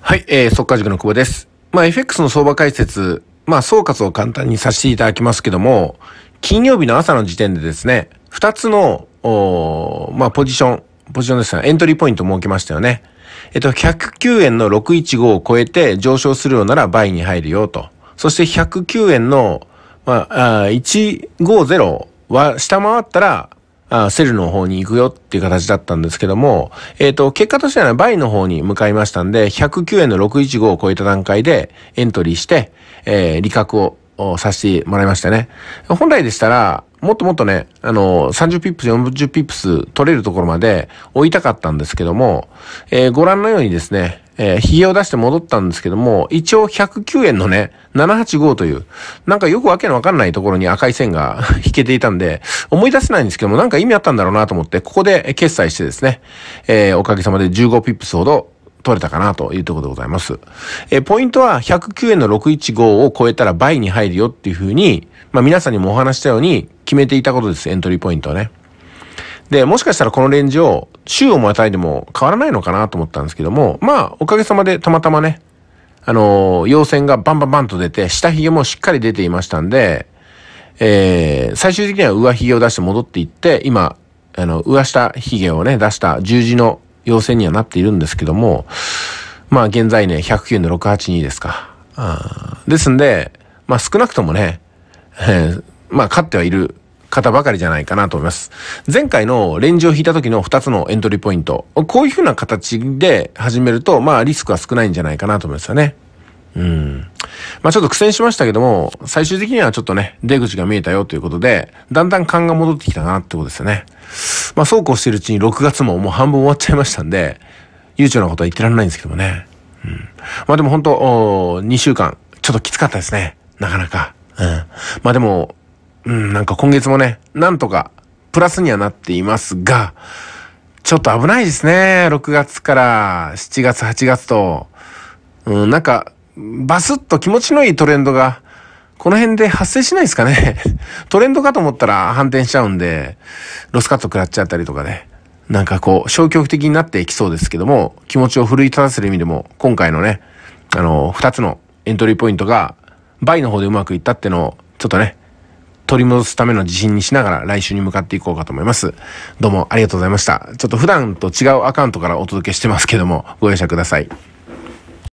はい、えー、速稼塾の久保です。まあ、FX の相場解説、まあ、総括を簡単にさせていただきますけども、金曜日の朝の時点でですね、二つの、おまあ、ポジション、ポジションですね、エントリーポイントを設けましたよね。えっと、109円の615を超えて上昇するようなら倍に入るよと。そして109円の、まあ、あ150は下回ったら、あセルの方に行くよっていう形だったんですけども、えっ、ー、と、結果としては、ね、バイの方に向かいましたんで、109円の615を超えた段階でエントリーして、えー、利確をさせてもらいましたね。本来でしたら、もっともっとね、あの、30ピップス、40ピップス取れるところまで置いたかったんですけども、えー、ご覧のようにですね、えー、ヒゲを出して戻ったんですけども、一応109円のね、785という、なんかよくわけのわかんないところに赤い線が 引けていたんで、思い出せないんですけども、なんか意味あったんだろうなと思って、ここで決済してですね、えー、おかげさまで15ピップスほど取れたかなというところでございます。えー、ポイントは109円の615を超えたら倍に入るよっていうふうに、まあ皆さんにもお話したように決めていたことです。エントリーポイントはね。で、もしかしたらこのレンジを週をまたいでも変わらないのかなと思ったんですけども、まあ、おかげさまでたまたまね、あのー、陽線がバンバンバンと出て、下髭もしっかり出ていましたんで、えー、最終的には上髭を出して戻っていって、今、あの、上下髭をね、出した十字の陽線にはなっているんですけども、まあ、現在ね、109の682ですか。ですんで、まあ、少なくともね、えー、まあ、勝ってはいる方ばかりじゃないかなと思います。前回のレンジを引いた時の2つのエントリーポイント。こういう風な形で始めると、まあリスクは少ないんじゃないかなと思いますよね。うん。まあちょっと苦戦しましたけども、最終的にはちょっとね、出口が見えたよということで、だんだん勘が戻ってきたなってことですよね。まあそうこうしてるうちに6月ももう半分終わっちゃいましたんで、悠長なことは言ってられないんですけどもね。うん。まあでも本当2週間、ちょっときつかったですね。なかなか。うん。まあでも、うん、なんか今月もね、なんとかプラスにはなっていますが、ちょっと危ないですね。6月から7月、8月と。うん、なんか、バスッと気持ちのいいトレンドが、この辺で発生しないですかね。トレンドかと思ったら反転しちゃうんで、ロスカット食らっちゃったりとかね。なんかこう、消極的になっていきそうですけども、気持ちを奮い立たせる意味でも、今回のね、あの、2つのエントリーポイントが、倍の方でうまくいったってのを、ちょっとね、取り戻すための自信にしながら来週に向かっていこうかと思います。どうもありがとうございました。ちょっと普段と違うアカウントからお届けしてますけども、ご容赦ください。